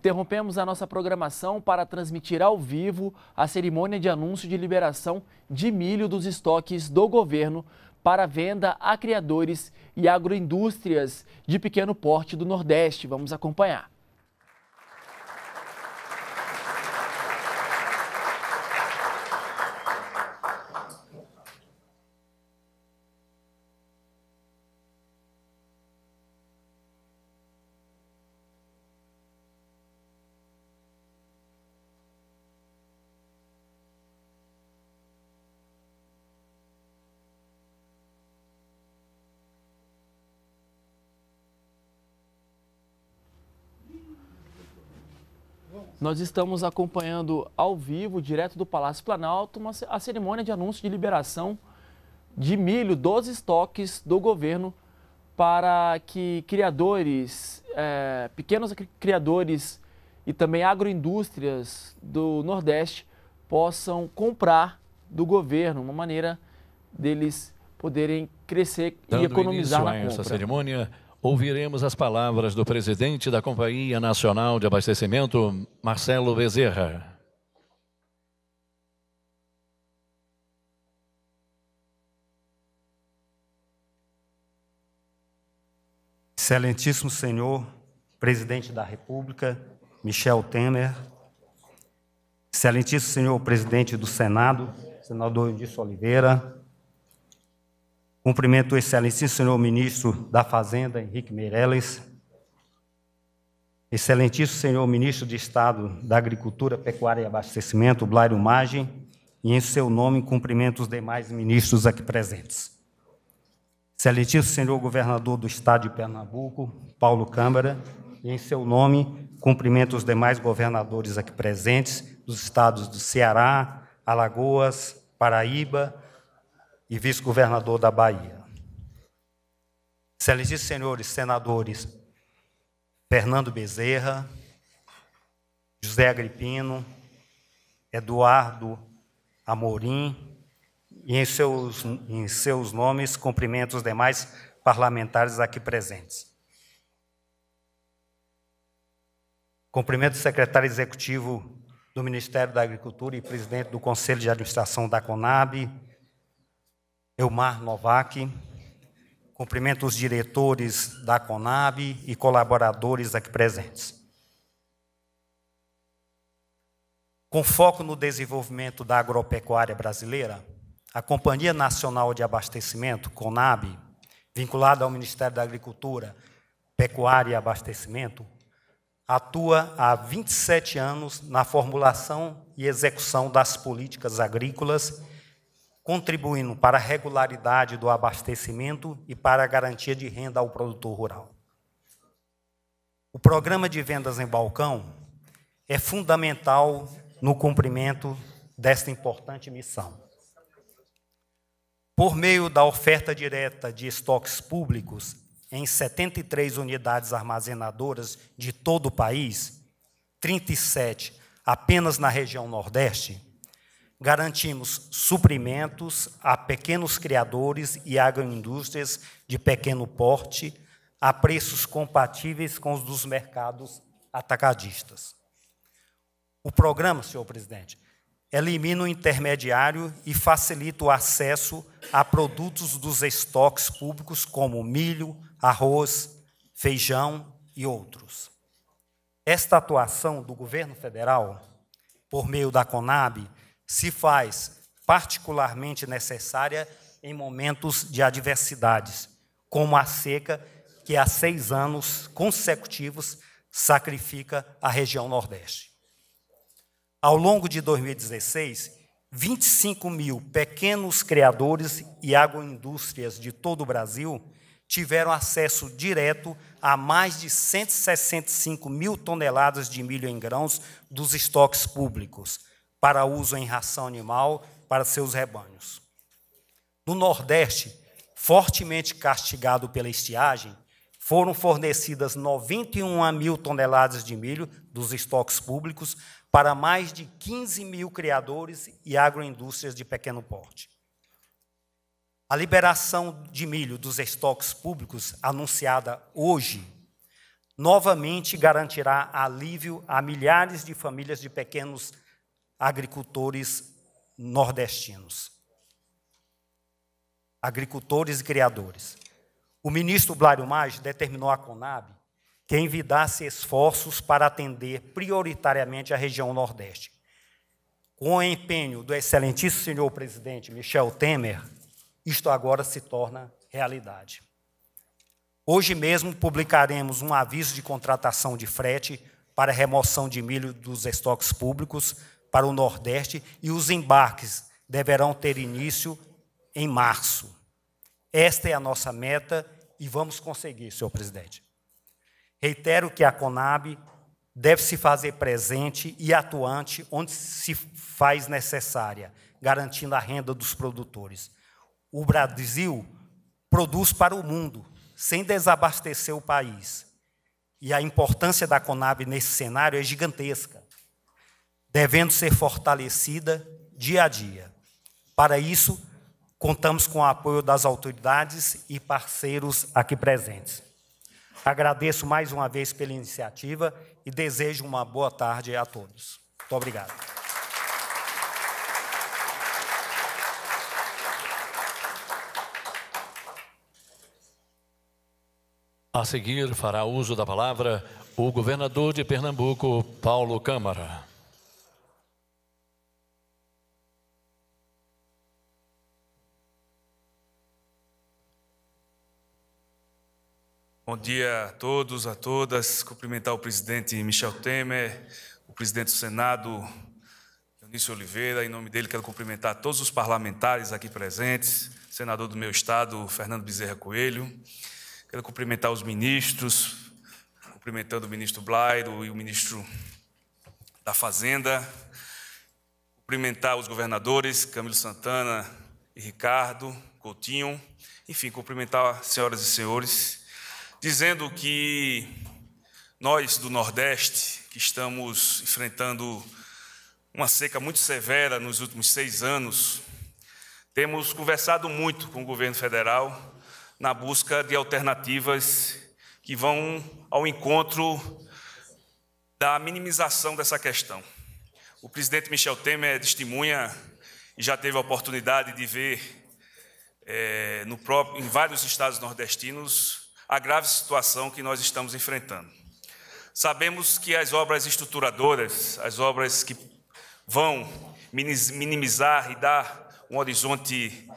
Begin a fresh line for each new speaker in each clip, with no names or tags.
Interrompemos a nossa programação para transmitir ao vivo a cerimônia de anúncio de liberação de milho dos estoques do governo para venda a criadores e agroindústrias de pequeno porte do Nordeste. Vamos acompanhar. Nós estamos acompanhando ao vivo, direto do Palácio Planalto, uma, a cerimônia de anúncio de liberação de milho dos estoques do governo para que criadores, é, pequenos criadores e também agroindústrias do Nordeste possam comprar do governo, uma maneira deles poderem crescer Dando e economizar início na compra. essa
cerimônia ouviremos as palavras do presidente da Companhia Nacional de Abastecimento, Marcelo Bezerra.
Excelentíssimo senhor presidente da República, Michel Temer, excelentíssimo senhor presidente do Senado, senador Indício Oliveira, Cumprimento o excelentíssimo senhor ministro da Fazenda, Henrique Meirelles. Excelentíssimo senhor ministro de Estado da Agricultura, Pecuária e Abastecimento, Blário Magem. E em seu nome, cumprimento os demais ministros aqui presentes. Excelentíssimo senhor governador do Estado de Pernambuco, Paulo Câmara. E em seu nome, cumprimento os demais governadores aqui presentes dos estados do Ceará, Alagoas, Paraíba, e vice-governador da Bahia. Excelentíssimos senhores senadores Fernando Bezerra, José Agripino, Eduardo Amorim, e em seus, em seus nomes cumprimento os demais parlamentares aqui presentes. Cumprimento o secretário executivo do Ministério da Agricultura e presidente do Conselho de Administração da CONAB, Elmar Novak. Cumprimento os diretores da Conab e colaboradores aqui presentes. Com foco no desenvolvimento da agropecuária brasileira, a Companhia Nacional de Abastecimento, CONAB, vinculada ao Ministério da Agricultura, Pecuária e Abastecimento, atua há 27 anos na formulação e execução das políticas agrícolas contribuindo para a regularidade do abastecimento e para a garantia de renda ao produtor rural. O programa de vendas em balcão é fundamental no cumprimento desta importante missão. Por meio da oferta direta de estoques públicos em 73 unidades armazenadoras de todo o país, 37 apenas na região Nordeste, garantimos suprimentos a pequenos criadores e agroindústrias de pequeno porte a preços compatíveis com os dos mercados atacadistas. O programa, senhor presidente, elimina o intermediário e facilita o acesso a produtos dos estoques públicos como milho, arroz, feijão e outros. Esta atuação do governo federal, por meio da CONAB, se faz particularmente necessária em momentos de adversidades, como a seca, que há seis anos consecutivos sacrifica a região Nordeste. Ao longo de 2016, 25 mil pequenos criadores e agroindústrias de todo o Brasil tiveram acesso direto a mais de 165 mil toneladas de milho em grãos dos estoques públicos, para uso em ração animal para seus rebanhos. No Nordeste, fortemente castigado pela estiagem, foram fornecidas 91 mil toneladas de milho dos estoques públicos para mais de 15 mil criadores e agroindústrias de pequeno porte. A liberação de milho dos estoques públicos, anunciada hoje, novamente garantirá alívio a milhares de famílias de pequenos agricultores nordestinos. Agricultores e criadores. O ministro Blário Mais determinou à Conab que envidasse esforços para atender prioritariamente a região Nordeste. Com o empenho do excelentíssimo senhor presidente Michel Temer, isto agora se torna realidade. Hoje mesmo publicaremos um aviso de contratação de frete para remoção de milho dos estoques públicos para o Nordeste e os embarques deverão ter início em março. Esta é a nossa meta e vamos conseguir, senhor presidente. Reitero que a Conab deve se fazer presente e atuante onde se faz necessária, garantindo a renda dos produtores. O Brasil produz para o mundo, sem desabastecer o país. E a importância da Conab nesse cenário é gigantesca devendo ser fortalecida dia a dia. Para isso, contamos com o apoio das autoridades e parceiros aqui presentes. Agradeço mais uma vez pela iniciativa e desejo uma boa tarde a todos. Muito obrigado.
A seguir, fará uso da palavra o governador de Pernambuco, Paulo Câmara.
Bom dia a todos, a todas. Cumprimentar o presidente Michel Temer, o presidente do Senado, Eunício Oliveira. Em nome dele, quero cumprimentar todos os parlamentares aqui presentes, senador do meu estado, Fernando Bezerra Coelho. Quero cumprimentar os ministros, cumprimentando o ministro Blairo e o ministro da Fazenda. Cumprimentar os governadores, Camilo Santana e Ricardo Coutinho. Enfim, cumprimentar senhoras e senhores dizendo que nós do Nordeste, que estamos enfrentando uma seca muito severa nos últimos seis anos, temos conversado muito com o governo federal na busca de alternativas que vão ao encontro da minimização dessa questão. O presidente Michel Temer é testemunha e já teve a oportunidade de ver é, no próprio, em vários estados nordestinos a grave situação que nós estamos enfrentando. Sabemos que as obras estruturadoras, as obras que vão minimizar e dar um horizonte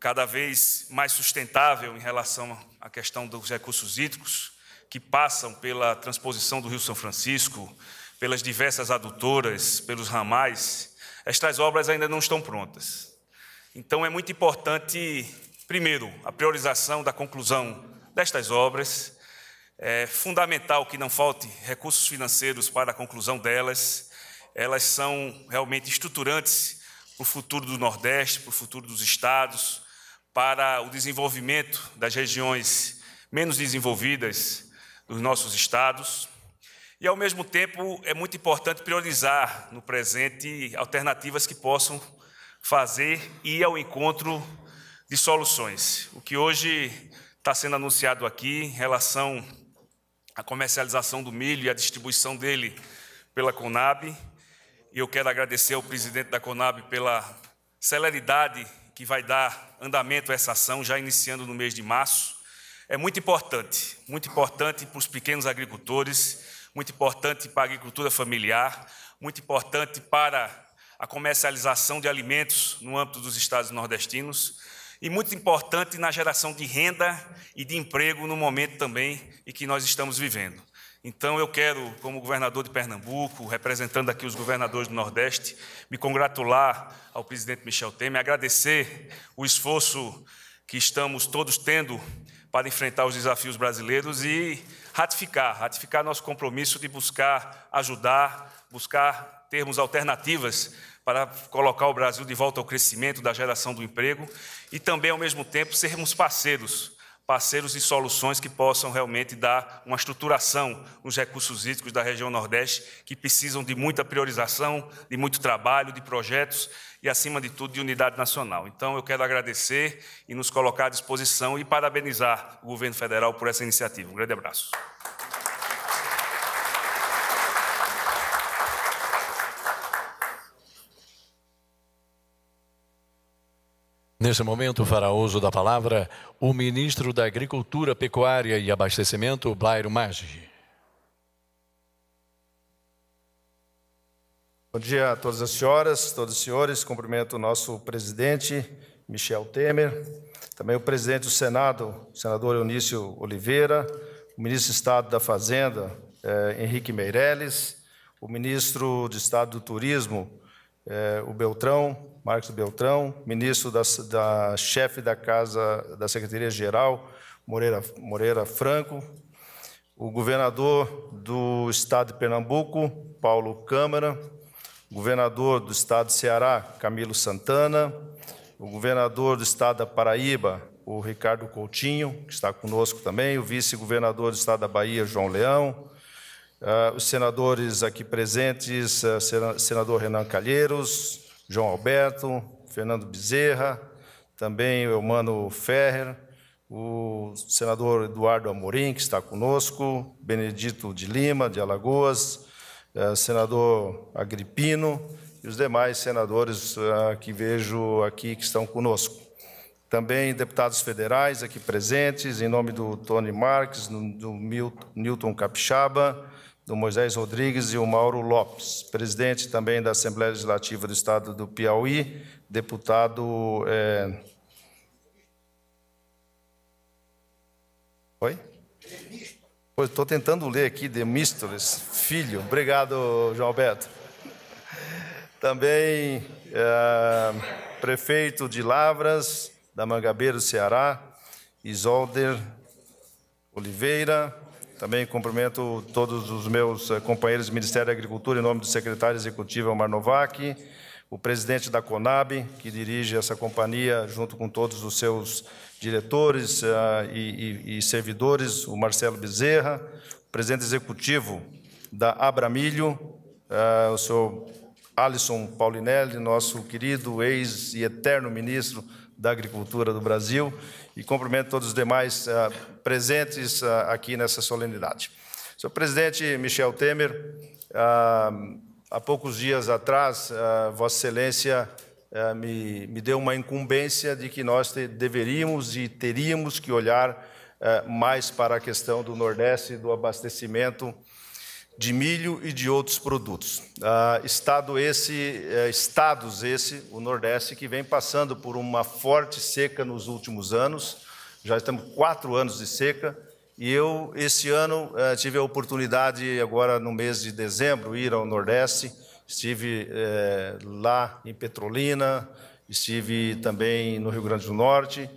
cada vez mais sustentável em relação à questão dos recursos hídricos, que passam pela transposição do Rio São Francisco, pelas diversas adutoras, pelos ramais, estas obras ainda não estão prontas. Então é muito importante, primeiro, a priorização da conclusão destas obras. É fundamental que não falte recursos financeiros para a conclusão delas. Elas são realmente estruturantes para o futuro do Nordeste, para o futuro dos estados, para o desenvolvimento das regiões menos desenvolvidas dos nossos estados. E, ao mesmo tempo, é muito importante priorizar no presente alternativas que possam fazer e ir ao encontro de soluções. O que hoje está sendo anunciado aqui em relação à comercialização do milho e à distribuição dele pela Conab. E eu quero agradecer ao presidente da Conab pela celeridade que vai dar andamento a essa ação, já iniciando no mês de março. É muito importante, muito importante para os pequenos agricultores, muito importante para a agricultura familiar, muito importante para a comercialização de alimentos no âmbito dos estados nordestinos e muito importante na geração de renda e de emprego no momento também em que nós estamos vivendo. Então, eu quero, como governador de Pernambuco, representando aqui os governadores do Nordeste, me congratular ao presidente Michel Temer, agradecer o esforço que estamos todos tendo para enfrentar os desafios brasileiros e ratificar ratificar nosso compromisso de buscar ajudar, buscar termos alternativas para colocar o Brasil de volta ao crescimento da geração do emprego e também, ao mesmo tempo, sermos parceiros parceiros de soluções que possam realmente dar uma estruturação nos recursos hídricos da região Nordeste, que precisam de muita priorização, de muito trabalho, de projetos e, acima de tudo, de unidade nacional. Então, eu quero agradecer e nos colocar à disposição e parabenizar o governo federal por essa iniciativa. Um grande abraço.
Nesse momento, fará uso da palavra o ministro da Agricultura, Pecuária e Abastecimento, Blairo Maggi.
Bom dia a todas as senhoras, todos os senhores. Cumprimento o nosso presidente, Michel Temer, também o presidente do Senado, senador Eunício Oliveira, o ministro de Estado da Fazenda, eh, Henrique Meirelles, o ministro de Estado do Turismo, eh, o Beltrão, Marcos Beltrão, ministro da, da chefe da casa da Secretaria Geral, Moreira, Moreira Franco, o governador do estado de Pernambuco, Paulo Câmara, o governador do estado de Ceará, Camilo Santana, o governador do estado da Paraíba, o Ricardo Coutinho, que está conosco também, o vice-governador do estado da Bahia, João Leão, uh, os senadores aqui presentes, uh, senador Renan Calheiros, João Alberto, Fernando Bezerra, também o Eumano Ferrer, o senador Eduardo Amorim, que está conosco, Benedito de Lima, de Alagoas, eh, senador Agripino e os demais senadores eh, que vejo aqui que estão conosco. Também deputados federais aqui presentes, em nome do Tony Marques, do Milton, Newton Capixaba, do Moisés Rodrigues e o Mauro Lopes, presidente também da Assembleia Legislativa do Estado do Piauí, deputado. É... Oi? Pois estou tentando ler aqui, Demístoles, filho. Obrigado, João Alberto. Também é... prefeito de Lavras, da Mangabeira, Ceará, Isolder Oliveira, também cumprimento todos os meus eh, companheiros do Ministério da Agricultura, em nome do secretário executivo Omar Novak, o presidente da Conab, que dirige essa companhia junto com todos os seus diretores uh, e, e, e, servidores, o Marcelo Bezerra, o presidente executivo da Abramilho, uh, eh, o senhor Alisson Paulinelli, nosso querido ex e eterno ministro da Agricultura do Brasil, e cumprimento todos os demais uh, presentes uh, aqui nessa solenidade. Senhor presidente Michel Temer, uh, há poucos dias atrás, Vossa Excelência me, me, deu uma incumbência de que nós te, deveríamos e teríamos que olhar mais para a questão do Nordeste, do abastecimento de milho e de outros produtos. Ah, estado esse, eh, estados esse, o Nordeste, que vem passando por uma forte seca nos últimos anos. Já estamos quatro anos de seca. E eu, esse ano, eh, tive a oportunidade, agora no mês de dezembro, ir ao Nordeste. Estive eh, lá em Petrolina, estive também no Rio Grande do Norte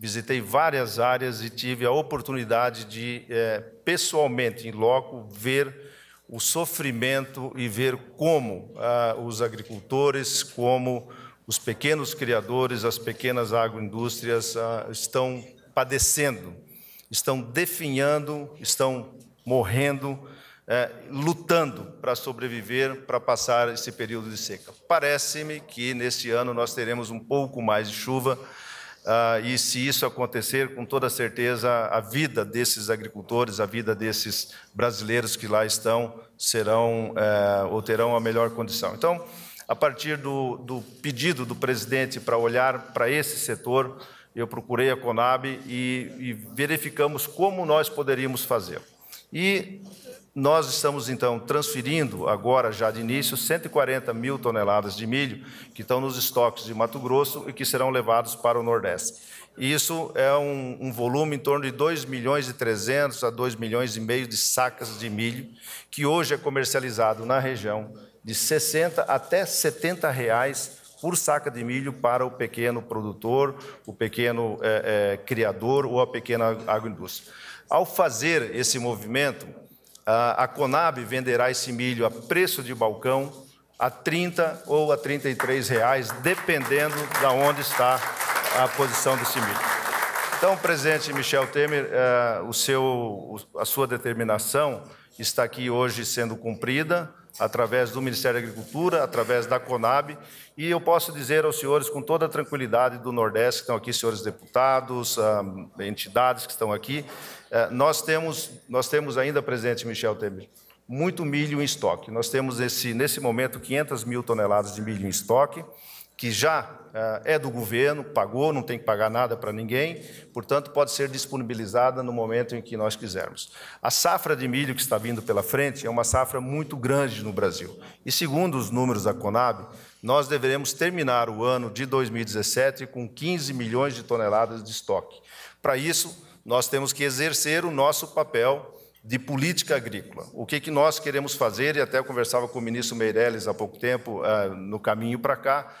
visitei várias áreas e tive a oportunidade de, eh, pessoalmente, em loco, ver o sofrimento e ver como ah, os agricultores, como os pequenos criadores, as pequenas agroindústrias ah, estão padecendo, estão definhando, estão morrendo, eh, lutando para sobreviver, para passar esse período de seca. Parece-me que neste ano nós teremos um pouco mais de chuva Uh, e se isso acontecer, com toda certeza, a vida desses agricultores, a vida desses brasileiros que lá estão, serão uh, ou terão a melhor condição. Então, a partir do, do pedido do presidente para olhar para esse setor, eu procurei a Conab e, e verificamos como nós poderíamos fazer. E nós estamos então transferindo agora, já de início, 140 mil toneladas de milho que estão nos estoques de Mato Grosso e que serão levados para o Nordeste. Isso é um, um, volume em torno de 2 milhões e 300 a 2 milhões e meio de sacas de milho, que hoje é comercializado na região de 60 até 70 reais por saca de milho para o pequeno produtor, o pequeno é, é, criador ou a pequena agroindústria. Ao fazer esse movimento, a Conab venderá esse milho a preço de balcão a 30 ou a 33 reais, dependendo da de onde está a posição desse milho. Então, presidente Michel Temer, eh, o seu, a sua determinação está aqui hoje sendo cumprida através do Ministério da Agricultura, através da Conab, e eu posso dizer aos senhores com toda a tranquilidade do Nordeste que estão aqui, senhores deputados, ah, entidades que estão aqui, é, nós temos, nós temos ainda, presidente Michel Temer, muito milho em estoque. Nós temos, esse, nesse momento, 500 mil toneladas de milho em estoque, que já é, é do governo, pagou, não tem que pagar nada para ninguém, portanto, pode ser disponibilizada no momento em que nós quisermos. A safra de milho que está vindo pela frente é uma safra muito grande no Brasil. E segundo os números da Conab, nós deveremos terminar o ano de 2017 com 15 milhões de toneladas de estoque. Para isso, nós temos que exercer o nosso papel de política agrícola. O que, que nós queremos fazer, e até conversava com o ministro Meirelles há pouco tempo, ah, no caminho para cá,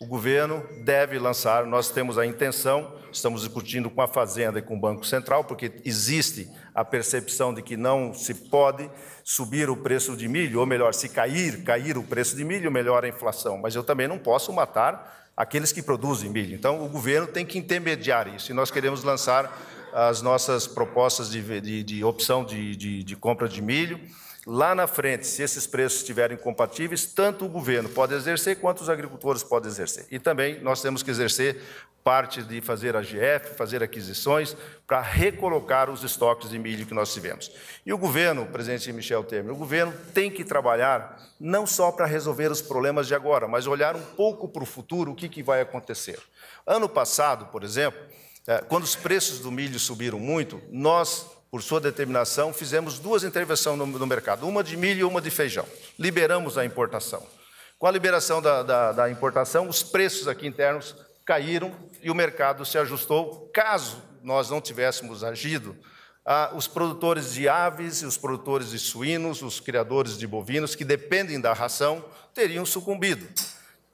o governo deve lançar, nós temos a intenção, estamos discutindo com a Fazenda e com o Banco Central, porque existe a percepção de que não se pode subir o preço de milho, ou melhor, se cair, cair o preço de milho, melhor a inflação. Mas eu também não posso matar aqueles que produzem milho. Então, o governo tem que intermediar isso. E nós queremos lançar as nossas propostas de, de, de opção de, de compra de milho. Lá na frente, se esses preços estiverem compatíveis, tanto o governo pode exercer quanto os agricultores podem exercer. E também nós temos que exercer parte de fazer a GF, fazer aquisições para recolocar os estoques de milho que nós tivemos. E o governo, presidente Michel Temer, o governo tem que trabalhar não só para resolver os problemas de agora, mas olhar um pouco para o futuro, o que, que vai acontecer. Ano passado, por exemplo, é. Quando os preços do milho subiram muito, nós, por sua determinação, fizemos duas intervenções no, mercado, uma de milho e uma de feijão. Liberamos a importação. Com a liberação da, da, da importação, os preços aqui internos caíram e o mercado se ajustou. Caso nós não tivéssemos agido, ah, os produtores de aves, os produtores de suínos, os criadores de bovinos, que dependem da ração, teriam sucumbido.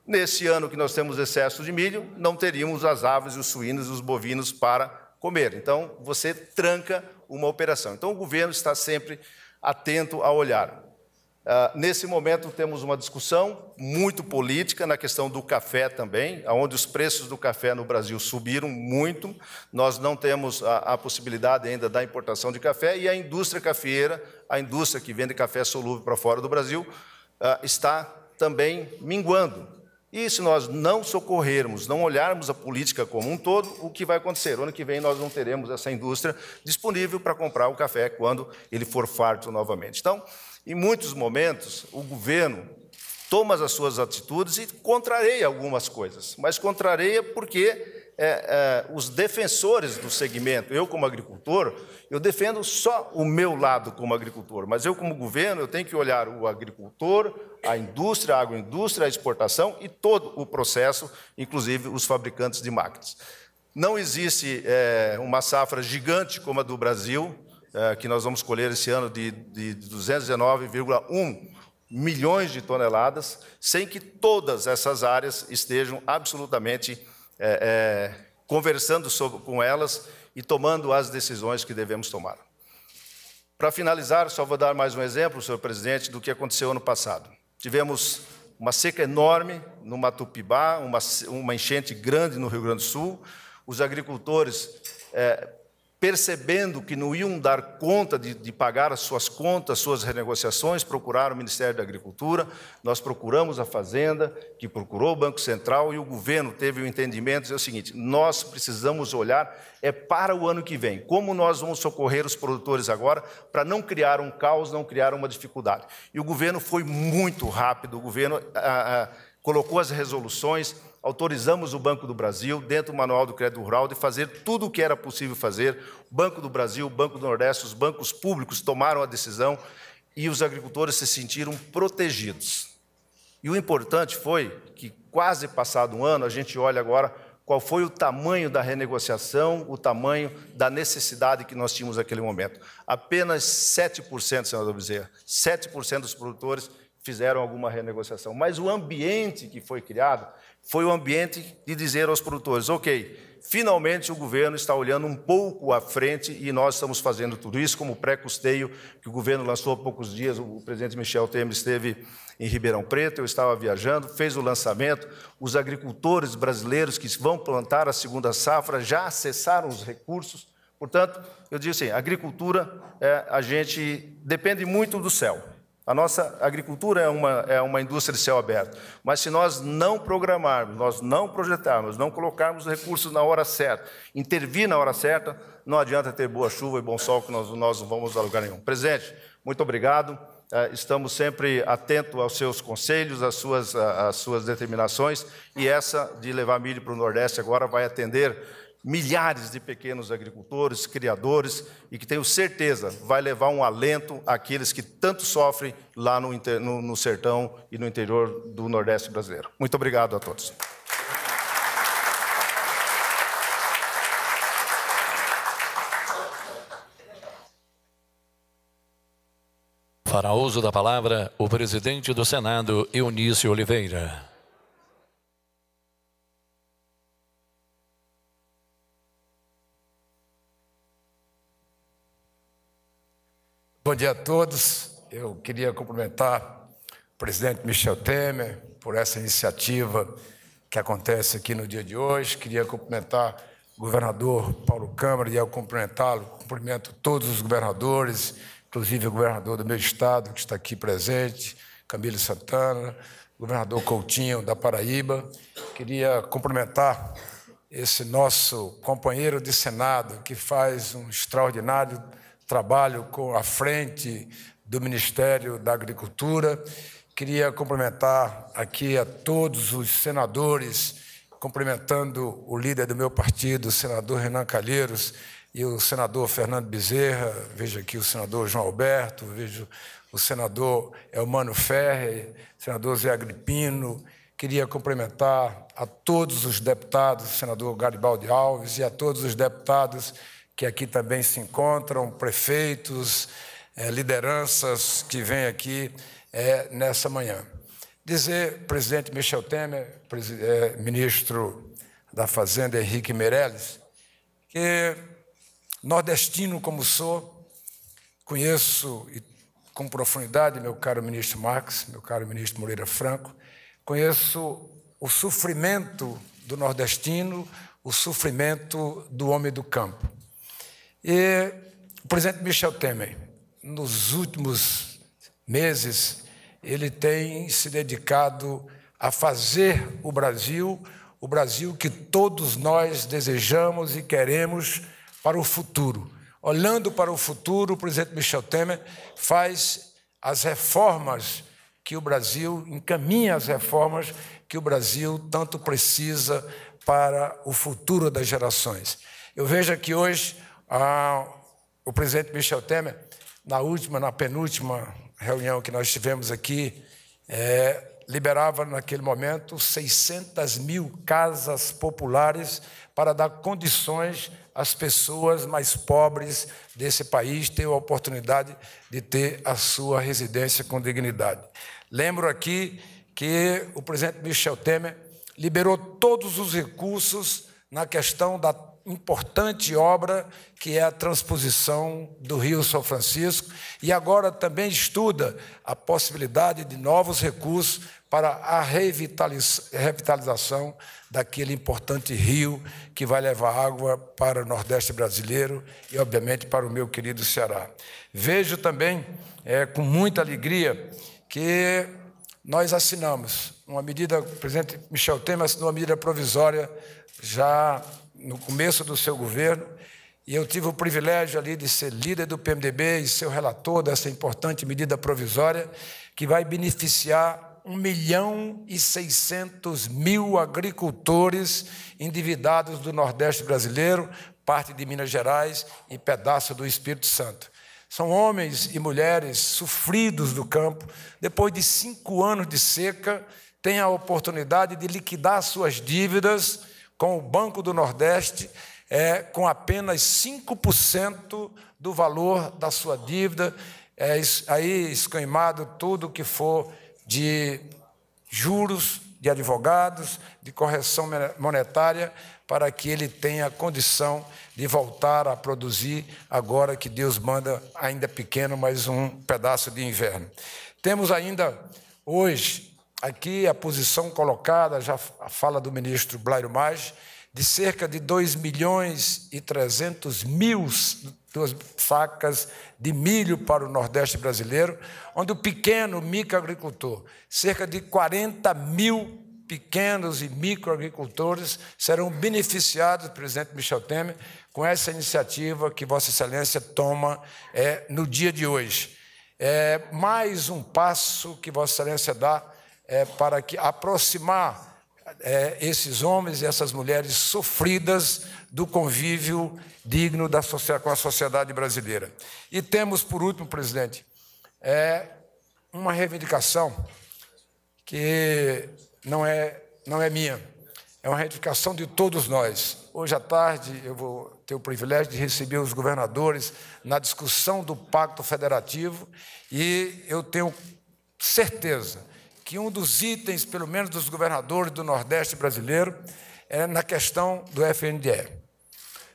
Nesse ano que nós temos excesso de milho, não teríamos as aves, os suínos e os bovinos para comer. Então, você tranca uma operação. Então, o governo está sempre atento a olhar. Uh, nesse momento, temos uma discussão muito política na questão do café também, onde os preços do café no Brasil subiram muito. Nós não temos a, a possibilidade ainda da importação de café e a indústria cafeeira, a indústria que vende café solúvel para fora do Brasil, uh, está também minguando. E se nós não socorrermos, não olharmos a política como um todo, o que vai acontecer? O ano que vem nós não teremos essa indústria disponível para comprar o café quando ele for farto novamente. Então, em muitos momentos, o governo toma as suas atitudes e contraria algumas coisas, mas contraria porque é, é, os defensores do segmento. Eu, como agricultor, eu defendo só o meu lado como agricultor, mas eu, como governo, eu tenho que olhar o agricultor, a indústria, a agroindústria, a exportação e todo o processo, inclusive os fabricantes de máquinas. Não existe é, uma safra gigante como a do Brasil, é, que nós vamos colher esse ano de, de 219,1 milhões de toneladas, sem que todas essas áreas estejam absolutamente é, é, conversando sobre, com elas e tomando as decisões que devemos tomar. Para finalizar, só vou dar mais um exemplo, senhor presidente, do que aconteceu ano passado. Tivemos uma seca enorme no Matupibá, uma, uma enchente grande no Rio Grande do Sul. Os agricultores é, percebendo que não iam dar conta de, de, pagar as suas contas, suas renegociações, procuraram o Ministério da Agricultura, nós procuramos a Fazenda, que procurou o Banco Central e o governo teve o entendimento é o seguinte: nós precisamos olhar é para o ano que vem, como nós vamos socorrer os produtores agora para não criar um caos, não criar uma dificuldade. E o governo foi muito rápido, o governo ah, ah, colocou as resoluções autorizamos o Banco do Brasil, dentro do Manual do Crédito Rural, de fazer tudo o que era possível fazer. O Banco do Brasil, o Banco do Nordeste, os bancos públicos tomaram a decisão e os agricultores se sentiram protegidos. E o importante foi que, quase passado um ano, a gente olha agora qual foi o tamanho da renegociação, o tamanho da necessidade que nós tínhamos naquele momento. Apenas 7%, senador Bezerra, 7% dos produtores fizeram alguma renegociação. Mas o ambiente que foi criado foi o ambiente de dizer aos produtores: ok, finalmente o governo está olhando um pouco à frente e nós estamos fazendo tudo isso como pré-custeio que o governo lançou há poucos dias. O presidente Michel Temer esteve em Ribeirão Preto, eu estava viajando, fez o lançamento. Os agricultores brasileiros que vão plantar a segunda safra já acessaram os recursos. Portanto, eu digo assim: agricultura, é, a gente depende muito do céu. A nossa agricultura é uma, é uma indústria de céu aberto, mas se nós não programarmos, nós não projetarmos, não colocarmos recursos na hora certa, intervir na hora certa, não adianta ter boa chuva e bom sol que nós, nós não vamos a lugar nenhum. Presidente, muito obrigado. É, estamos sempre atentos aos seus conselhos, às suas, às suas determinações, e essa de levar milho para o Nordeste agora vai atender milhares de pequenos agricultores, criadores, e que tenho certeza vai levar um alento àqueles que tanto sofrem lá no, no, no sertão e no interior do Nordeste brasileiro. Muito obrigado a todos.
Para uso da palavra, o presidente do Senado, Eunício Oliveira.
Bom dia a todos. Eu queria cumprimentar o presidente Michel Temer por essa iniciativa que acontece aqui no dia de hoje. Queria cumprimentar o governador Paulo Câmara e, ao cumprimentá-lo, cumprimento todos os governadores, inclusive o governador do meu estado, que está aqui presente, Camilo Santana, o governador Coutinho da Paraíba. Queria cumprimentar esse nosso companheiro de Senado, que faz um extraordinário trabalho trabalho com a frente do Ministério da Agricultura. Queria cumprimentar aqui a todos os senadores, cumprimentando o líder do meu partido, o senador Renan Calheiros, e o senador Fernando Bezerra, vejo aqui o senador João Alberto, vejo o senador Elmano Ferre, senador Zé Agripino. Queria cumprimentar a todos os deputados, senador Garibaldi Alves, e a todos os deputados que aqui também se encontram, prefeitos, é, lideranças que vêm aqui é, nessa manhã. Dizer, presidente Michel Temer, é, ministro da Fazenda Henrique Meirelles, que nordestino como sou, conheço e com profundidade, meu caro ministro Marx, meu caro ministro Moreira Franco, conheço o sofrimento do nordestino, o sofrimento do homem do campo. E o presidente Michel Temer, nos últimos meses, ele tem se dedicado a fazer o Brasil, o Brasil que todos nós desejamos e queremos para o futuro. Olhando para o futuro, o presidente Michel Temer faz as reformas que o Brasil encaminha as reformas que o Brasil tanto precisa para o futuro das gerações. Eu vejo que hoje ah, o presidente Michel Temer, na última, na penúltima reunião que nós tivemos aqui, é, liberava naquele momento 600 mil casas populares para dar condições às pessoas mais pobres desse país ter a oportunidade de ter a sua residência com dignidade. Lembro aqui que o presidente Michel Temer liberou todos os recursos na questão da importante obra que é a transposição do Rio São Francisco e agora também estuda a possibilidade de novos recursos para a revitalização daquele importante rio que vai levar água para o Nordeste brasileiro e, obviamente, para o meu querido Ceará. Vejo também, é, com muita alegria, que nós assinamos uma medida, o presidente Michel Temer assinou uma medida provisória já no começo do seu governo, e eu tive o privilégio ali de ser líder do PMDB e ser o relator dessa importante medida provisória que vai beneficiar 1 milhão e 600 mil agricultores endividados do Nordeste brasileiro, parte de Minas Gerais e pedaço do Espírito Santo. São homens e mulheres sofridos do campo, depois de cinco anos de seca, têm a oportunidade de liquidar suas dívidas com o Banco do Nordeste é, com apenas 5% do valor da sua dívida, é, aí escoimado tudo que for de juros, de advogados, de correção monetária, para que ele tenha condição de voltar a produzir, agora que Deus manda, ainda pequeno, mais um pedaço de inverno. Temos ainda hoje aqui a posição colocada, já a fala do ministro Blairo Mais, de cerca de 2 milhões e 300 mil facas de milho para o Nordeste brasileiro, onde o pequeno microagricultor, cerca de 40 mil pequenos e microagricultores serão beneficiados, presidente Michel Temer, com essa iniciativa que Vossa Excelência toma é, no dia de hoje. É mais um passo que Vossa Excelência dá é, para que aproximar é, esses homens e essas mulheres sofridas do convívio digno da, com a sociedade brasileira. E temos, por último, presidente, é, uma reivindicação que não é, não é minha, é uma reivindicação de todos nós. Hoje à tarde eu vou ter o privilégio de receber os governadores na discussão do Pacto Federativo e eu tenho certeza que um dos itens, pelo menos dos governadores do Nordeste brasileiro, é na questão do FNDE.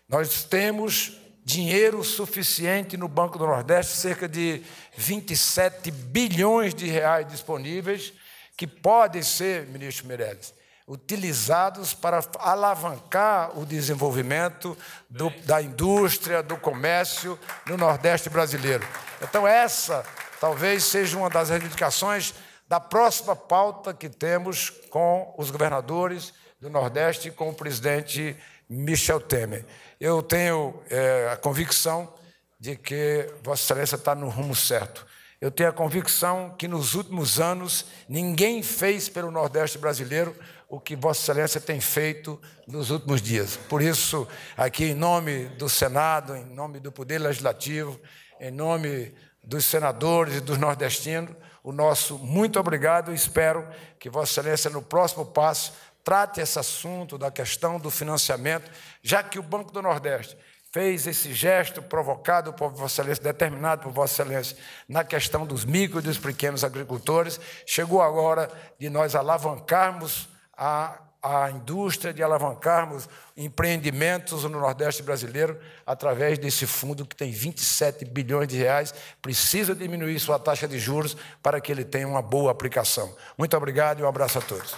Nós temos dinheiro suficiente no Banco do Nordeste, cerca de 27 bilhões de reais disponíveis, que podem ser, ministro Mireles, utilizados para alavancar o desenvolvimento do, da indústria, do comércio no Nordeste brasileiro. Então, essa talvez seja uma das reivindicações da próxima pauta que temos com os governadores do Nordeste e com o presidente Michel Temer. Eu tenho é, a convicção de que Vossa Excelência está no rumo certo. Eu tenho a convicção que nos últimos anos ninguém fez pelo Nordeste brasileiro o que Vossa Excelência tem feito nos últimos dias. Por isso, aqui em nome do Senado, em nome do Poder Legislativo, em nome dos senadores e dos nordestinos, o nosso muito obrigado. Espero que Vossa Excelência, no próximo passo, trate esse assunto da questão do financiamento, já que o Banco do Nordeste fez esse gesto provocado por Vossa Excelência, determinado por Vossa Excelência, na questão dos micro e dos pequenos agricultores, chegou a hora de nós alavancarmos a a indústria, de alavancarmos empreendimentos no Nordeste brasileiro através desse fundo que tem 27 bilhões de reais, precisa diminuir sua taxa de juros para que ele tenha uma boa aplicação. Muito obrigado e um abraço a todos.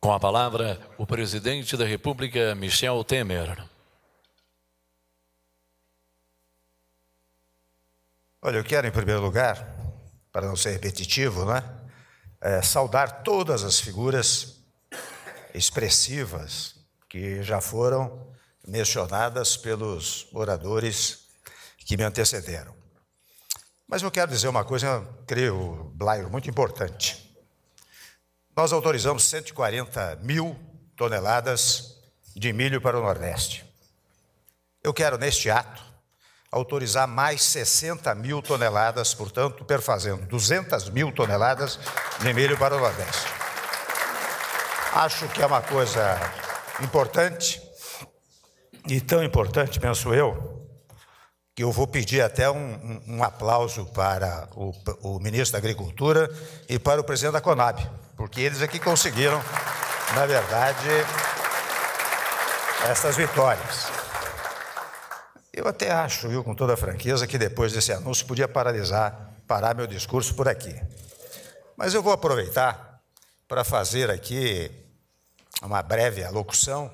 Com a palavra, o presidente da República, Michel Temer.
Olha, eu quero, em primeiro lugar, para não ser repetitivo, né, é, saudar todas as figuras expressivas que já foram mencionadas pelos oradores que me antecederam. Mas eu quero dizer uma coisa, creio, Blair, muito importante. Nós autorizamos 140 mil toneladas de milho para o Nordeste. Eu quero, neste ato, autorizar mais 60 mil toneladas, portanto, perfazendo 200 mil toneladas de milho para o Nordeste. Acho que é uma coisa importante, e tão importante, penso eu, que eu vou pedir até um, um aplauso para o, o, ministro da Agricultura e para o presidente da Conab, porque eles aqui é conseguiram, na verdade, essas vitórias. Eu até acho, viu, com toda franqueza, que depois desse anúncio podia paralisar, parar meu discurso por aqui. Mas eu vou aproveitar para fazer aqui uma breve alocução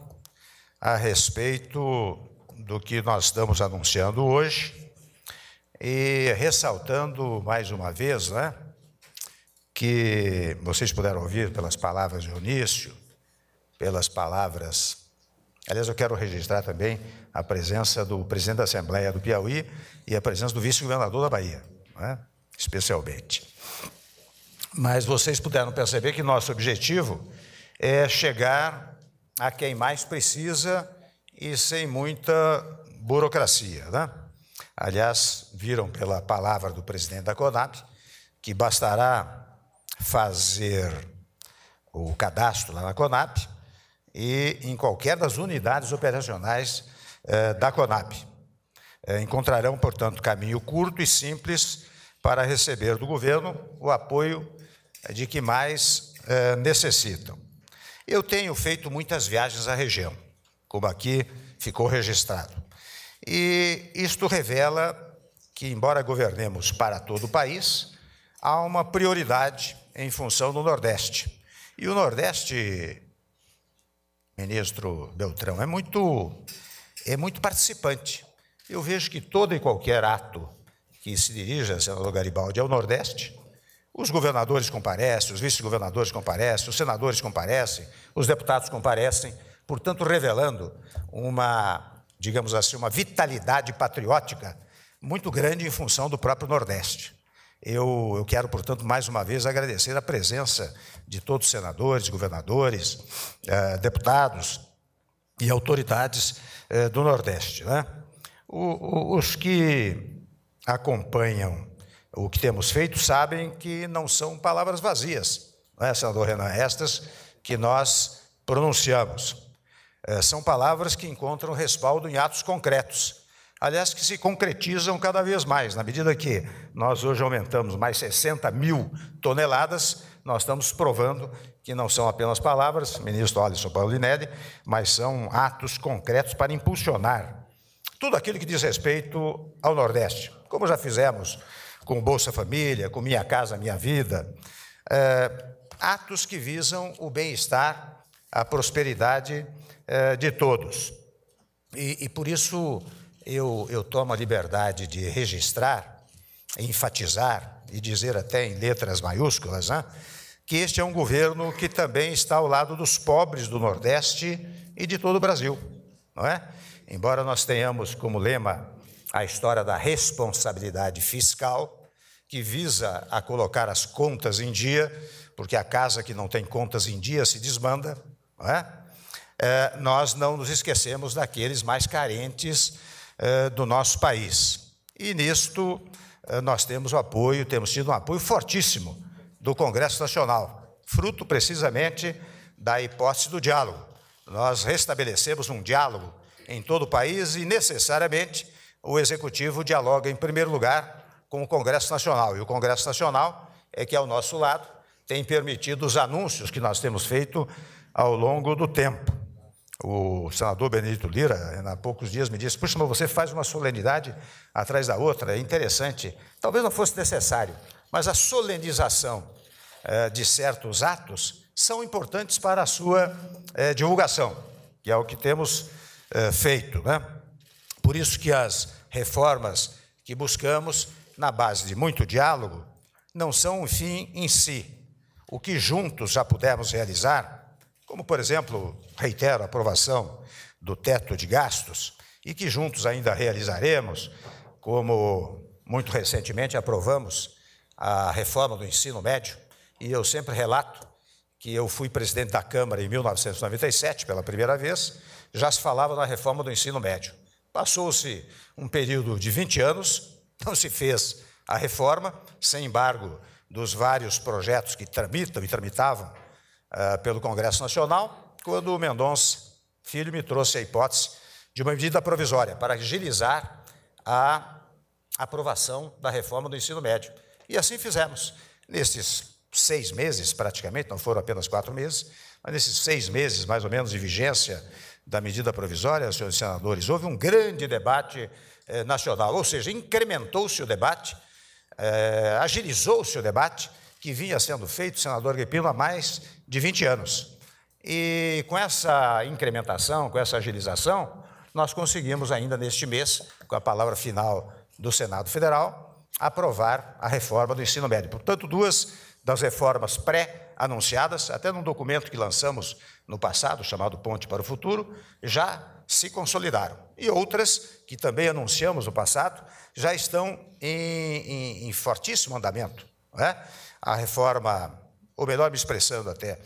a respeito do que nós estamos anunciando hoje e ressaltando mais uma vez, né, que vocês puderam ouvir pelas palavras de Eunício, pelas palavras Aliás, eu quero registrar também a presença do presidente da Assembleia do Piauí e a presença do vice-governador da Bahia, né? especialmente. Mas vocês puderam perceber que nosso objetivo é chegar a quem mais precisa e sem muita burocracia. Né? Aliás, viram pela palavra do presidente da CONAP que bastará fazer o cadastro lá na CONAP e em qualquer das unidades operacionais eh, da CONAP. Eh, encontrarão, portanto, caminho curto e simples para receber do governo o apoio de que mais eh, necessitam. Eu tenho feito muitas viagens à região, como aqui ficou registrado. E isto revela que, embora governemos para todo o país, há uma prioridade em função do Nordeste. E o Nordeste ministro Beltrão, é muito, é muito participante. Eu vejo que todo e qualquer ato que se dirija, senador Garibaldi, ao é Nordeste, os governadores comparecem, os vice-governadores comparecem, os senadores comparecem, os deputados comparecem, portanto, revelando uma, digamos assim, uma vitalidade patriótica muito grande em função do próprio Nordeste. Eu, eu quero, portanto, mais uma vez agradecer a presença de todos os senadores, governadores, eh, deputados e autoridades eh, do Nordeste. Né? O, o, os que acompanham o que temos feito sabem que não são palavras vazias, né, senador Renan? Estas que nós pronunciamos. Eh, são palavras que encontram respaldo em atos concretos aliás, que se concretizam cada vez mais. Na medida que nós hoje aumentamos mais 60 mil toneladas, nós estamos provando que não são apenas palavras, ministro Alisson Paulinelli, mas são atos concretos para impulsionar tudo aquilo que diz respeito ao Nordeste, como já fizemos com Bolsa Família, com Minha Casa Minha Vida, é, atos que visam o bem-estar, a prosperidade é, de todos. E, e por isso eu, eu tomo a liberdade de registrar, enfatizar e dizer até em letras maiúsculas, né, que este é um governo que também está ao lado dos pobres do Nordeste e de todo o Brasil, não é? Embora nós tenhamos como lema a história da responsabilidade fiscal, que visa a colocar as contas em dia, porque a casa que não tem contas em dia se desmanda, não é? É, nós não nos esquecemos daqueles mais carentes eh, do nosso país. E nisto eh, nós temos o apoio, temos tido um apoio fortíssimo do Congresso Nacional, fruto precisamente da hipótese do diálogo. Nós restabelecemos um diálogo em todo o país e, necessariamente, o Executivo dialoga, em primeiro lugar, com o Congresso Nacional. E o Congresso Nacional é que, ao nosso lado, tem permitido os anúncios que nós temos feito ao longo do tempo. O senador Benedito Lira, há poucos dias, me disse: Puxa, mas você faz uma solenidade atrás da outra, é interessante. Talvez não fosse necessário, mas a solenização eh, de certos atos são importantes para a sua eh, divulgação, que é o que temos eh, feito. Né? Por isso que as reformas que buscamos, na base de muito diálogo, não são um fim em si. O que juntos já pudemos realizar como, por exemplo, reitero a aprovação do teto de gastos, e que juntos ainda realizaremos, como muito recentemente aprovamos a reforma do ensino médio, e eu sempre relato que eu fui presidente da Câmara em 1997, pela primeira vez, já se falava na reforma do ensino médio. Passou-se um período de 20 anos, não se fez a reforma, sem embargo dos vários projetos que tramitam e tramitavam uh, pelo Congresso Nacional, quando o Mendonça Filho me trouxe a hipótese de uma medida provisória para agilizar a aprovação da reforma do ensino médio. E assim fizemos. Nesses seis meses, praticamente, não foram apenas quatro meses, mas nesses seis meses, mais ou menos, de vigência da medida provisória, senhores senadores, houve um grande debate eh, nacional, ou seja, incrementou-se o debate, eh, agilizou-se o debate, que vinha sendo feito, senador Guepino, há mais de 20 anos. E com essa incrementação, com essa agilização, nós conseguimos ainda neste mês, com a palavra final do Senado Federal, aprovar a reforma do ensino médio. Portanto, duas das reformas pré-anunciadas, até num documento que lançamos no passado, chamado Ponte para o Futuro, já se consolidaram. E outras, que também anunciamos no passado, já estão em, em, em fortíssimo andamento é? a reforma, ou melhor, me expressando até,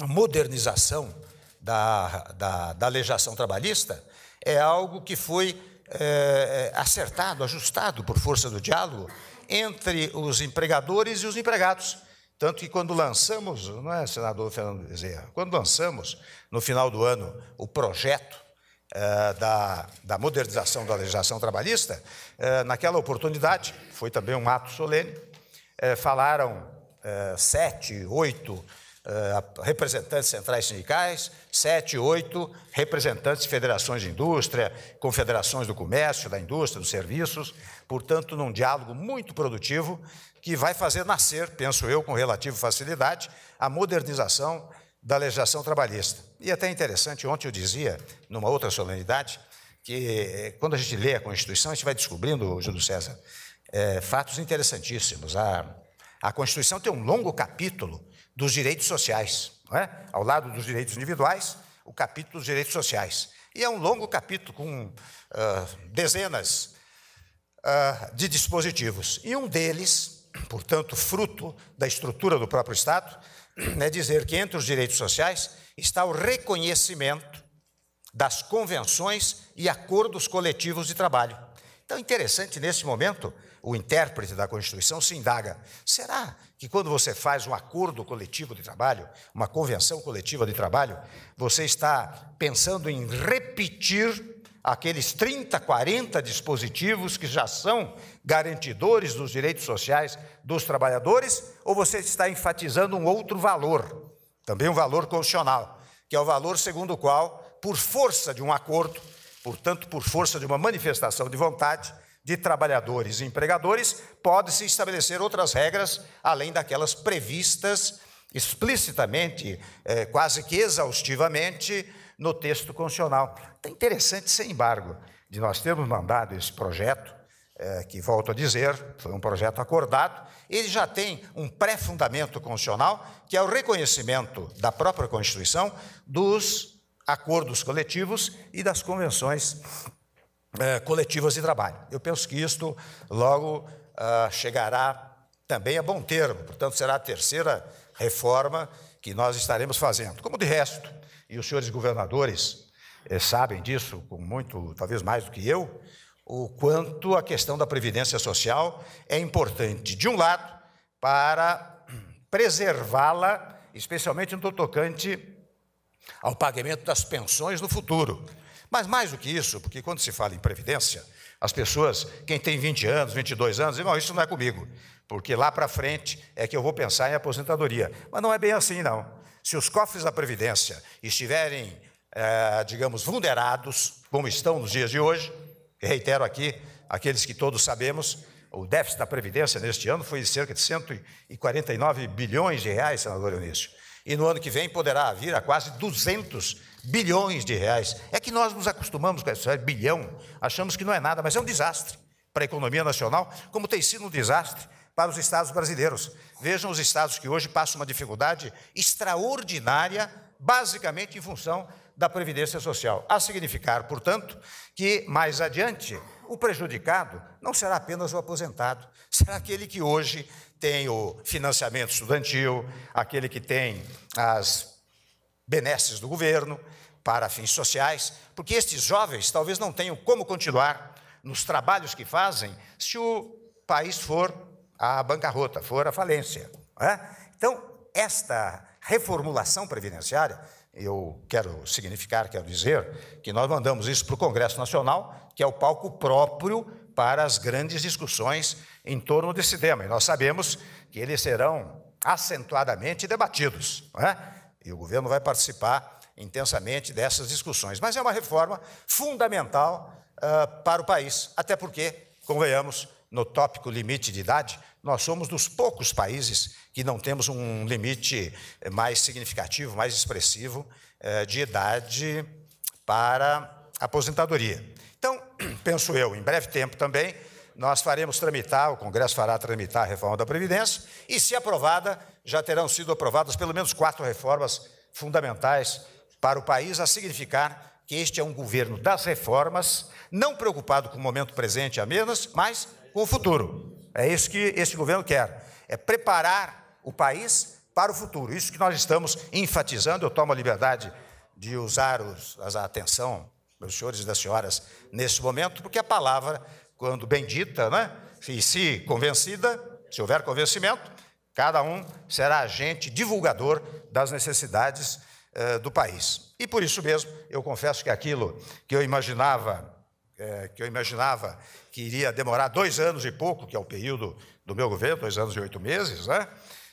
a modernização da, da, da legislação trabalhista, é algo que foi é, acertado, ajustado por força do diálogo entre os empregadores e os empregados. Tanto que quando lançamos, não é, senador Fernando Bezerra, quando lançamos, no final do ano, o projeto eh, da, da, modernização da legislação trabalhista, naquela oportunidade, foi também um ato solene, eh, falaram eh, sete, oito eh, representantes centrais sindicais, sete, oito representantes de federações de indústria, confederações do comércio, da indústria, dos serviços, portanto, num diálogo muito produtivo que vai fazer nascer, penso eu, com relativa facilidade, a modernização da legislação trabalhista. E até interessante, ontem eu dizia, numa outra solenidade, que quando a gente lê a Constituição, a gente vai descobrindo, Júlio César, é, fatos interessantíssimos. A, a Constituição tem um longo capítulo dos direitos sociais, é? ao lado dos direitos individuais, o capítulo dos direitos sociais. E é um longo capítulo com uh, dezenas uh, de dispositivos. E um deles, portanto, fruto da estrutura do próprio Estado, é dizer que entre os direitos sociais está o reconhecimento das convenções e acordos coletivos de trabalho. Então, interessante nesse momento o intérprete da Constituição se indaga: será que quando você faz um acordo coletivo de trabalho, uma convenção coletiva de trabalho, você está pensando em repetir aqueles 30, 40 dispositivos que já são garantidores dos direitos sociais dos trabalhadores, ou você está enfatizando um outro valor, também um valor constitucional, que é o valor segundo o qual, por força de um acordo, portanto, por força de uma manifestação de vontade, de trabalhadores e empregadores, pode-se estabelecer outras regras além daquelas previstas explicitamente, é, quase que exaustivamente, no texto constitucional. É interessante, sem embargo, de nós termos mandado esse projeto, é, que, volto a dizer, foi um projeto acordado, ele já tem um pré-fundamento constitucional, que é o reconhecimento da própria Constituição dos acordos coletivos e das convenções é, coletivas de trabalho. Eu penso que isto logo ah, chegará também a bom termo, portanto, será a terceira reforma que nós estaremos fazendo. Como de resto, e os senhores governadores eh, sabem disso com muito, talvez mais do que eu, o quanto a questão da previdência social é importante, de um lado, para preservá-la, especialmente no tocante ao pagamento das pensões no futuro. Mas mais do que isso, porque quando se fala em previdência, as pessoas, quem tem 20 anos, 22 anos, irmão, isso não é comigo, porque lá para frente é que eu vou pensar em aposentadoria. Mas não é bem assim, não. Se os cofres da previdência estiverem, é, digamos, vulnerados, como estão nos dias de hoje, reitero aqui, aqueles que todos sabemos, o déficit da Previdência neste ano foi de cerca de 149 bilhões de reais, senador Eunício e no ano que vem poderá vir a quase 200 bilhões de reais. É que nós nos acostumamos com esse bilhão, achamos que não é nada, mas é um desastre para a economia nacional, como tem sido um desastre para os estados brasileiros. Vejam os estados que hoje passam uma dificuldade extraordinária, basicamente em função da Previdência Social. A significar, portanto, que mais adiante o prejudicado não será apenas o aposentado, será aquele que hoje tem o financiamento estudantil, aquele que tem as benesses do governo para fins sociais, porque estes jovens talvez não tenham como continuar nos trabalhos que fazem se o país for à bancarrota, for à falência. É? Então, esta reformulação previdenciária, eu quero significar, quero dizer, que nós mandamos isso para o Congresso Nacional, que é o palco próprio para as grandes discussões em torno desse tema. E nós sabemos que eles serão acentuadamente debatidos, é? e o governo vai participar intensamente dessas discussões. Mas é uma reforma fundamental uh, para o país, até porque, convenhamos, no tópico limite de idade, nós somos dos poucos países que não temos um limite mais significativo, mais expressivo eh, de idade para aposentadoria. penso eu, em breve tempo também, nós faremos tramitar, o Congresso fará tramitar a reforma da Previdência, e se aprovada, já terão sido aprovadas pelo menos quatro reformas fundamentais para o país, a significar que este é um governo das reformas, não preocupado com o momento presente apenas, mas com o futuro. É isso que este governo quer, é preparar o país para o futuro. Isso que nós estamos enfatizando, eu tomo a liberdade de usar os, a atenção meus senhores e das senhoras, nesse momento, porque a palavra, quando bendita, né, e se convencida, se houver convencimento, cada um será agente divulgador das necessidades eh, do país. E por isso mesmo, eu confesso que aquilo que eu imaginava eh, que eu imaginava que iria demorar dois anos e pouco, que é o período do meu governo, dois anos e oito meses, né?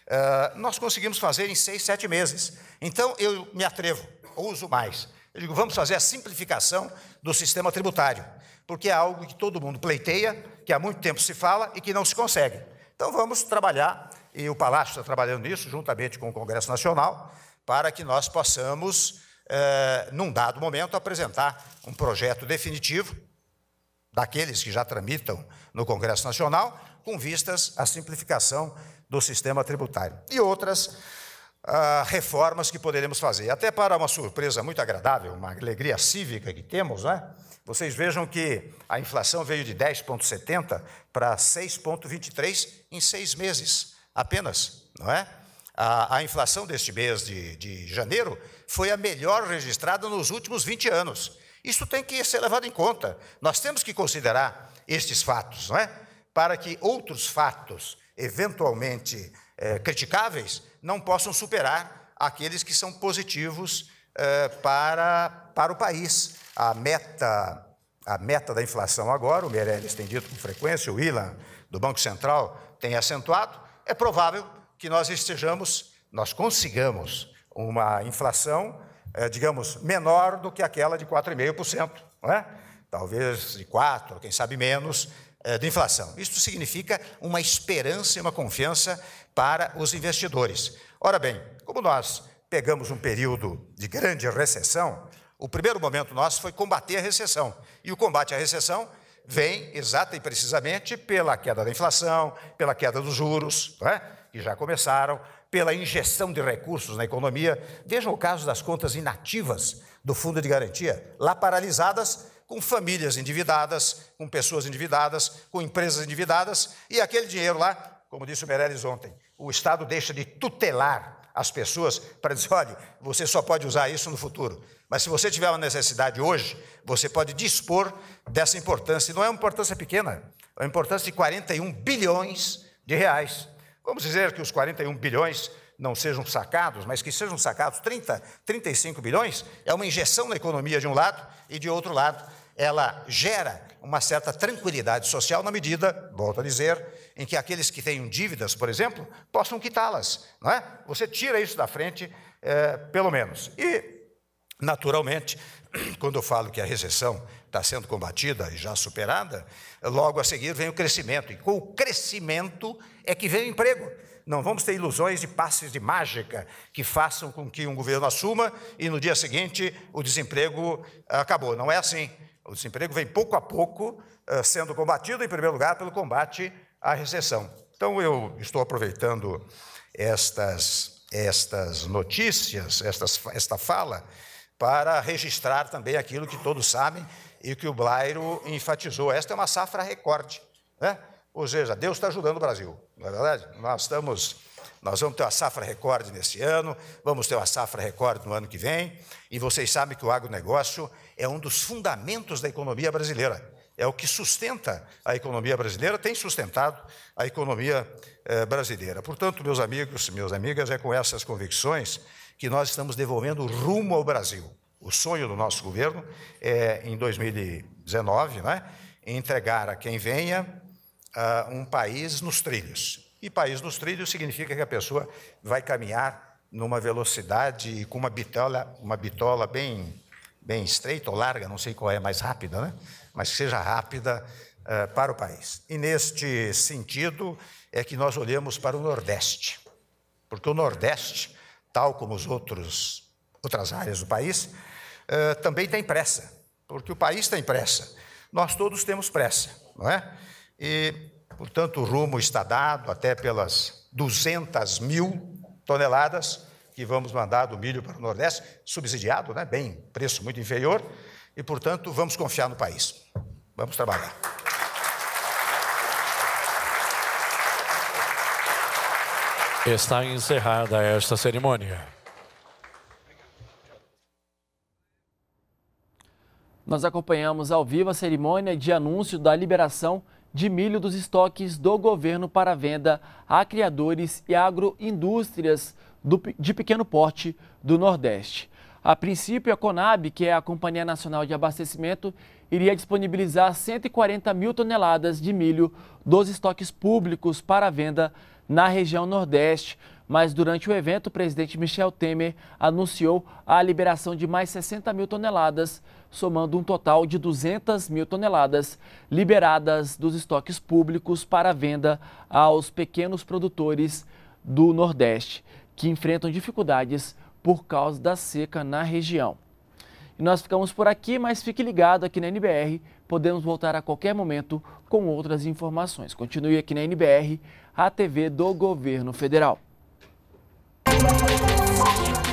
Eh, nós conseguimos fazer em seis, sete meses. Então, eu me atrevo, ouso mais, eu digo, vamos fazer a simplificação do sistema tributário, porque é algo que todo mundo pleiteia, que há muito tempo se fala e que não se consegue. Então vamos trabalhar, e o Palácio está trabalhando nisso, juntamente com o Congresso Nacional, para que nós possamos, eh, num dado momento, apresentar um projeto definitivo daqueles que já tramitam no Congresso Nacional, com vistas à simplificação do sistema tributário. E outras ah, reformas que poderemos fazer. Até para uma surpresa muito agradável, uma alegria cívica que temos, né? Vocês vejam que a inflação veio de 10,70 para 6,23 em seis meses apenas, não é? A, a inflação deste mês de, de janeiro foi a melhor registrada nos últimos 20 anos. Isso tem que ser levado em conta. Nós temos que considerar estes fatos, não é? Para que outros fatos, eventualmente é, criticáveis, não possam superar aqueles que são positivos eh, para, para o país. A meta, a meta da inflação agora, o Meirelles tem dito com frequência, o Ilan do Banco Central tem acentuado, é provável que nós estejamos, nós consigamos uma inflação, eh, digamos, menor do que aquela de 4,5%, não é? talvez de 4%, quem sabe menos, eh, de inflação. Isto significa uma esperança e uma confiança para os investidores. Ora bem, como nós pegamos um período de grande recessão, o primeiro momento nosso foi combater a recessão. E o combate à recessão vem exata e precisamente pela queda da inflação, pela queda dos juros, é? que já começaram, pela injeção de recursos na economia. Vejam o caso das contas inativas do Fundo de Garantia, lá paralisadas com famílias endividadas, com pessoas endividadas, com empresas endividadas, e aquele dinheiro lá, como disse o Meirelles ontem, o Estado deixa de tutelar as pessoas para dizer: olha, você só pode usar isso no futuro. Mas se você tiver uma necessidade hoje, você pode dispor dessa importância. E não é uma importância pequena, é uma importância de 41 bilhões de reais. Vamos dizer que os 41 bilhões não sejam sacados, mas que sejam sacados 30, 35 bilhões, é uma injeção na economia de um lado e de outro lado ela gera uma certa tranquilidade social na medida, volto a dizer, em que aqueles que têm dívidas, por exemplo, possam quitá-las. Não é? Você tira isso da frente, é, pelo menos. E, naturalmente, quando eu falo que a recessão está sendo combatida e já superada, logo a seguir vem o crescimento. E com o crescimento é que vem o emprego. Não vamos ter ilusões de passes de mágica que façam com que um governo assuma e no dia seguinte o desemprego ah, acabou. Não é assim. O desemprego vem pouco a pouco ah, sendo combatido, em primeiro lugar, pelo combate à recessão. Então, eu estou aproveitando estas, estas notícias, estas, esta fala, para registrar também aquilo que todos sabem e que o Blairo enfatizou. Esta é uma safra recorde. Né? Ou seja, Deus está ajudando o Brasil, não é verdade? Nós estamos, nós vamos ter uma safra recorde nesse ano, vamos ter uma safra recorde no ano que vem, e vocês sabem que o agronegócio é um dos fundamentos da economia brasileira. É o que sustenta a economia brasileira, tem sustentado a economia eh, brasileira. Portanto, meus amigos, minhas amigas, é com essas convicções que nós estamos devolvendo rumo ao Brasil. O sonho do nosso governo é, em 2019, né, entregar a quem venha uh, um país nos trilhos. E país nos trilhos significa que a pessoa vai caminhar numa velocidade com uma bitola, uma bitola bem, bem estreita ou larga, não sei qual é mais rápida, né? mas que seja rápida uh, para o país. E neste sentido é que nós olhamos para o Nordeste, porque o Nordeste, tal como os outros outras áreas do país, uh, também tem pressa, porque o país tem pressa. Nós todos temos pressa, não é? E, portanto, o rumo está dado até pelas 200 mil toneladas que vamos mandar do milho para o Nordeste, subsidiado, né? bem, preço muito inferior, e, portanto, vamos confiar no país.
Vamos trabalhar. Está encerrada esta cerimônia.
Nós acompanhamos ao vivo a cerimônia de anúncio da liberação de milho dos estoques do governo para venda a criadores e agroindústrias do, de pequeno porte do Nordeste. A princípio, a Conab, que é a Companhia Nacional de Abastecimento, iria disponibilizar 140 mil toneladas de milho dos estoques públicos para venda na região Nordeste. Mas durante o evento, o presidente Michel Temer anunciou a liberação de mais 60 mil toneladas, somando um total de 200 mil toneladas liberadas dos estoques públicos para venda aos pequenos produtores do Nordeste, que enfrentam dificuldades por causa da seca na região. E nós ficamos por aqui, mas fique ligado aqui na NBR. Podemos voltar a qualquer momento com outras informações. Continue aqui na NBR, a TV do Governo Federal. Música